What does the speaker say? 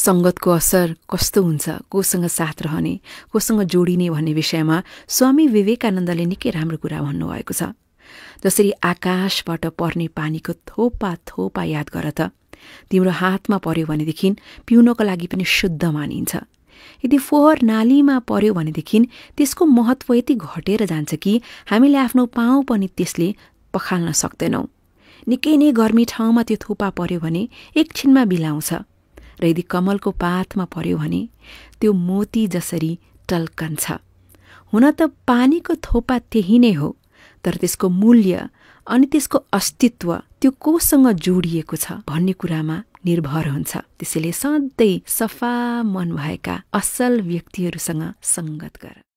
सङ्गतको असर कस्तो हुन्छ कोसँग साथ रहने कोसँग जोडिने भन्ने विषयमा स्वामी विवेकानन्दले निकै राम्रो कुरा भन्नुभएको छ जसरी आकाशबाट पर्ने पानीको थोपा थोपा याद गर त तिम्रो हातमा पर्यो भनेदेखि पिउनको लागि पनि शुद्ध मानिन्छ यदि फोहर नालीमा पर्यो भनेदेखि त्यसको महत्व यति घटेर जान्छ कि हामीले आफ्नो पाउँ पनि त्यसले पखाल्न सक्दैनौँ निकै नै गर्मी ठाउँमा त्यो थोपा पर्यो भने एकछिनमा बिलाउँछ र यदि कमलको पातमा पर्यो भने त्यो मोती जसरी टल्कन्छ हुन त पानीको थोपा त्यही नै हो तर त्यसको मूल्य अनि त्यसको अस्तित्व त्यो कोसँग जोडिएको छ भन्ने कुरामा निर्भर हुन्छ त्यसैले सधैँ सफा मन भएका असल व्यक्तिहरूसँग सङ्गत गर